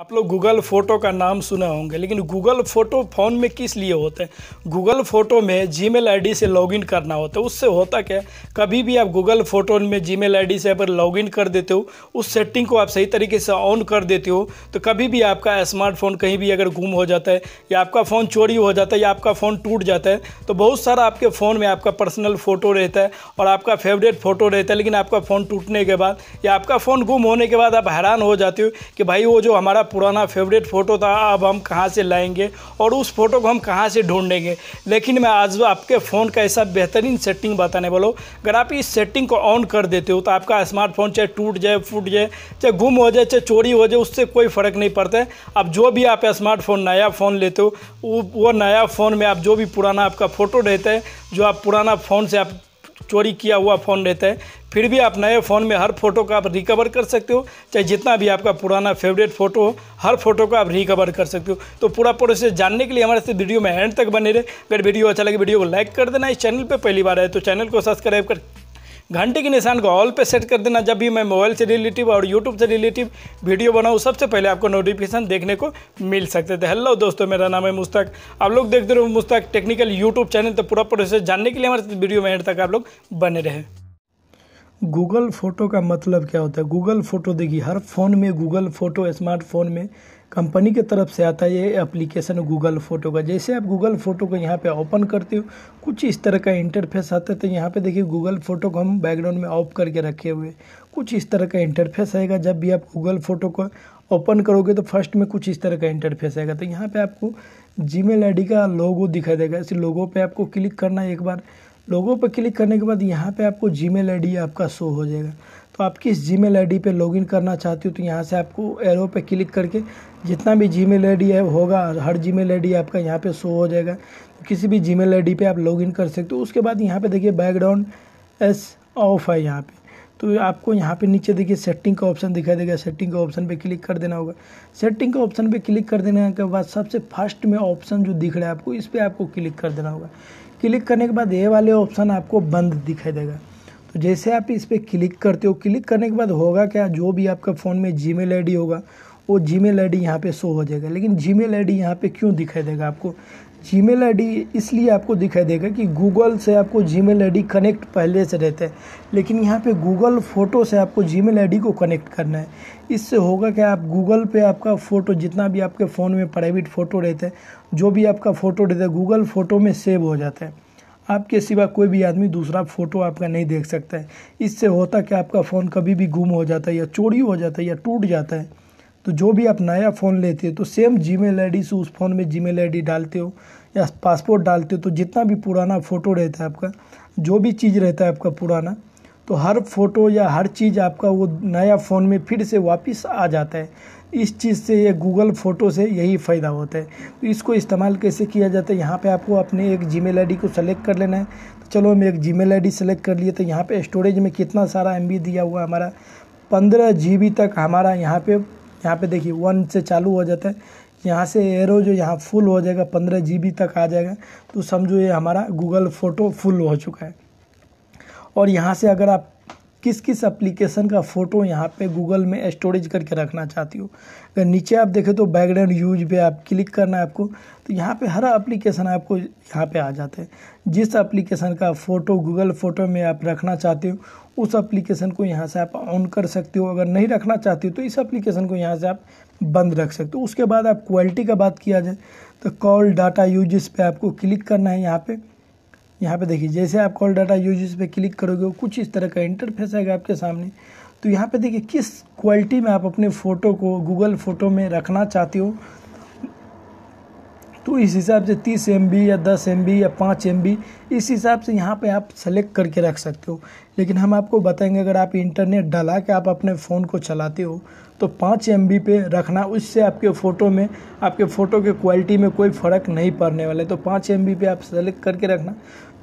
आप लोग Google photo का नाम सुना होंगे लेकिन गूगल फ़ोटो फ़ोन में किस लिए होते हैं गूगल फ़ोटो में जी मेल से लॉगिन करना होता है उससे होता क्या कभी भी आप गूगल फ़ोटो में जी मेल से अगर लॉगिन कर देते हो उस सेटिंग को आप सही तरीके से ऑन कर देते हो तो कभी भी आपका स्मार्टफ़ोन कहीं भी अगर गुम हो जाता है या आपका फ़ोन चोरी हो जाता है या आपका फ़ोन टूट जाता है तो बहुत सारा आपके फ़ोन में आपका पर्सनल फ़ोटो रहता है और आपका फेवरेट फ़ोटो रहता है लेकिन आपका फ़ोन टूटने के बाद या आपका फ़ोन गुम होने के बाद आप हैरान हो जाते हो कि भाई वो जो हमारा पुराना फेवरेट फ़ोटो था अब हम कहाँ से लाएंगे और उस फ़ोटो को हम कहाँ से ढूंढेंगे लेकिन मैं आज आपके फ़ोन का ऐसा बेहतरीन सेटिंग बताने वाला हूँ अगर आप इस सेटिंग को ऑन कर देते हो तो आपका स्मार्टफोन चाहे टूट जाए फूट जाए चाहे गुम हो जाए चाहे चोरी हो जाए उससे कोई फ़र्क नहीं पड़ता है अब जो भी आप स्मार्टफोन नया फ़ोन लेते हो वो नया फ़ोन में आप जो भी पुराना आपका फ़ोटो रहता है जो आप पुराना फ़ोन से आप चोरी किया हुआ फ़ोन रहता है फिर भी आप नए फ़ोन में हर फ़ोटो को आप रिकवर कर सकते हो चाहे जितना भी आपका पुराना फेवरेट फ़ोटो हो हर फ़ोटो को आप रिकवर कर सकते हो तो पूरा प्रोसेस जानने के लिए हमारे साथ वीडियो में एंड तक बने रहे अगर वीडियो अच्छा लगे वीडियो को लाइक कर देना इस चैनल पर पहली बार आए तो चैनल को सब्सक्राइब कर घंटे के निशान को ऑल पे सेट कर देना जब भी मैं मोबाइल से रिलेटिव और यूट्यूब से रिलेटिव वीडियो बनाऊँ सबसे पहले आपको नोटिफिकेशन देखने को मिल सकते थे हेलो दोस्तों मेरा नाम है मुस्तक आप लोग देखते रहो मुस्तक टेक्निकल यूट्यूब चैनल तो पूरा प्रोसेस जानने के लिए हमारे वीडियो में एंड तक आप लोग बने रहे गूगल फ़ोटो का मतलब क्या होता है गूगल फ़ोटो देखिए हर फ़ोन में गूगल फ़ोटो स्मार्टफोन में कंपनी के तरफ से आता है ये एप्लीकेशन गूगल फोटो का जैसे आप गूगल फोटो को यहाँ पे ओपन करते हो कुछ इस तरह का इंटरफेस आता है तो यहाँ पे देखिए गूगल फोटो को हम बैकग्राउंड में ऑफ करके रखे हुए कुछ इस तरह का इंटरफेस आएगा जब भी आप गूगल फोटो को ओपन करोगे तो फर्स्ट में कुछ इस तरह का इंटरफेस आएगा तो यहाँ पर आपको जी मेल का लोगो दिखाई देगा इस लोगो पर आपको क्लिक करना है एक बार लोगो पर क्लिक करने के बाद यहाँ पे आपको जी मेल आपका शो हो जाएगा तो आप किस Gmail I log login करना चाहते हो तो यहाँ से आपको एरो पे क्लिक करके जितना भी जी मेल आई है होगा हर जी मेल आई आपका यहाँ पे शो हो जाएगा तो किसी भी जी मेल आई पे आप लॉगिन कर सकते हो उसके बाद यहाँ पे देखिए बैकग्राउंड एस ऑफ है यहाँ पे तो आपको यहाँ पे नीचे देखिए सेटिंग का ऑप्शन दिखाई देगा सेटिंग का ऑप्शन पे क्लिक कर देना होगा सेटिंग का ऑप्शन पे क्लिक कर देने के बाद सबसे फर्स्ट में ऑप्शन जो दिख रहा है आपको इस पर आपको क्लिक कर देना होगा क्लिक करने के बाद ये वाले ऑप्शन आपको बंद दिखाई देगा तो जैसे आप इस पर क्लिक करते हो क्लिक करने के बाद होगा क्या जो भी आपका फ़ोन में जी मेल होगा वो जी मेल आई डी यहाँ पर शो हो जाएगा लेकिन जी मेल आई डी यहाँ पर क्यों दिखाई देगा आपको जी मेल आई डी इसलिए आपको दिखाई देगा कि गूगल से आपको Gmail I D connect पहले से रहता है लेकिन यहाँ पे गूगल फ़ोटो से आपको जी मेल आई डी को कनेक्ट करना है इससे होगा क्या आप गूगल पे आपका फ़ोटो जितना भी आपके फ़ोन में प्राइवेट फ़ोटो रहते हैं जो भी आपका फ़ोटो रहता है गूगल फ़ोटो में सेव हो जाता है आपके सिवा कोई भी आदमी दूसरा फ़ोटो आपका नहीं देख सकता है इससे होता कि आपका फ़ोन कभी भी गुम हो जाता है या चोरी हो जाता है या टूट जाता है तो जो भी आप नया फ़ोन लेते हो तो सेम जी मेल से उस फ़ोन में जी मेल डालते हो या पासपोर्ट डालते हो तो जितना भी पुराना फ़ोटो रहता है आपका जो भी चीज़ रहता है आपका पुराना तो हर फ़ोटो या हर चीज़ आपका वो नया फ़ोन में फिर से वापस आ जाता है इस चीज़ से ये गूगल फ़ोटो से यही फ़ायदा होता है तो इसको इस्तेमाल कैसे किया जाता है यहाँ पे आपको अपने एक जी मेल को सेलेक्ट कर लेना है तो चलो हम एक जीमेल आईडी सेलेक्ट कर लिए तो यहाँ पे स्टोरेज में कितना सारा एम दिया हुआ है हमारा पंद्रह जी तक हमारा यहाँ पे यहाँ पे देखिए वन से चालू हो जाता है यहाँ से एरो जो यहाँ फुल हो जाएगा पंद्रह जी तक आ जाएगा तो समझो ये हमारा गूगल फ़ोटो फुल हो चुका है और यहाँ से अगर आप किस किस एप्लीकेशन का फ़ोटो यहाँ पे गूगल में स्टोरेज करके रखना चाहती हो अगर नीचे आप देखें तो बैकग्राउंड यूज पे आप क्लिक करना है आपको तो यहाँ पे हर एप्लीकेशन आपको यहाँ पे आ जाते हैं जिस एप्लीकेशन का फ़ोटो गूगल फ़ोटो में आप रखना चाहते हो उस एप्लीकेशन को यहाँ से आप ऑन कर सकते हो अगर नहीं रखना चाहते हो तो इस एप्लीकेशन को यहाँ से आप बंद रख सकते हो उसके बाद आप क्वालिटी का बात किया जाए तो कॉल डाटा यूज पे आपको क्लिक करना है यहाँ पर यहाँ पे देखिए जैसे आप कॉल डाटा यूज पे क्लिक करोगे कुछ इस तरह का इंटरफेस आएगा आपके सामने तो यहाँ पे देखिए किस क्वालिटी में आप अपने फ़ोटो को गूगल फ़ोटो में रखना चाहते हो तो इस हिसाब से तीस एम या दस एम या पाँच एम इस हिसाब से यहाँ पे आप सेलेक्ट करके रख सकते हो लेकिन हम आपको बताएंगे अगर आप इंटरनेट डला के आप अपने फ़ोन को चलाते हो तो पाँच एम पे रखना उससे आपके फ़ोटो में आपके फ़ोटो के क्वालिटी में कोई फ़र्क नहीं पड़ने वाला है तो पाँच एम पे आप सेलेक्ट करके रखना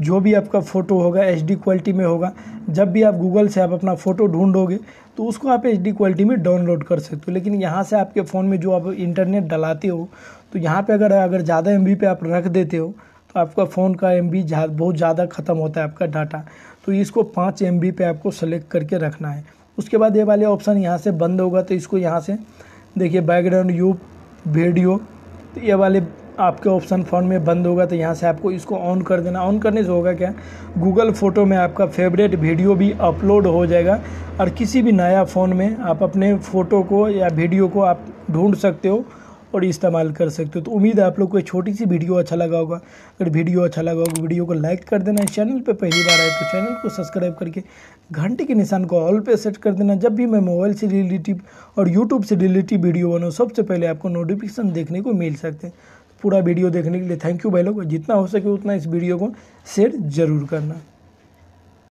जो भी आपका फ़ोटो होगा एच क्वालिटी में होगा जब भी आप गूगल से आप अपना फ़ोटो ढूंढोगे तो उसको आप एच क्वालिटी में डाउनलोड कर सकते हो लेकिन यहाँ से आपके फ़ोन में जो आप इंटरनेट डलाते हो तो यहाँ पे अगर अगर ज़्यादा एम पे आप रख देते हो तो आपका फ़ोन का एम जा, बहुत ज़्यादा ख़त्म होता है आपका डाटा तो इसको पाँच एम पे आपको सेलेक्ट करके रखना है उसके बाद ये वाले ऑप्शन यहाँ से बंद होगा तो इसको यहाँ से देखिए बैकग्राउंड यू वीडियो तो ये वाले आपके ऑप्शन फ़ोन में बंद होगा तो यहाँ से आपको इसको ऑन कर देना ऑन करने से होगा क्या गूगल फ़ोटो में आपका फेवरेट वीडियो भी अपलोड हो जाएगा और किसी भी नया फ़ोन में आप अपने फ़ोटो को या वीडियो को आप ढूंढ सकते हो और इस्तेमाल कर सकते हो तो उम्मीद है आप लोग को एक छोटी सी वीडियो अच्छा लगा होगा अगर वीडियो अच्छा लगा होगा वीडियो को लाइक कर देना चैनल पर पहली बार आए तो चैनल को सब्सक्राइब करके घंटे के निशान को ऑल पे सेट कर देना जब भी मैं मोबाइल से रिलेटिव और यूट्यूब से रिलेटिव वीडियो बनाऊँ सबसे पहले आपको नोटिफिकेशन देखने को मिल सकते हैं पूरा वीडियो देखने के लिए थैंक यू भाई लोग जितना हो सके उतना इस वीडियो को शेयर ज़रूर करना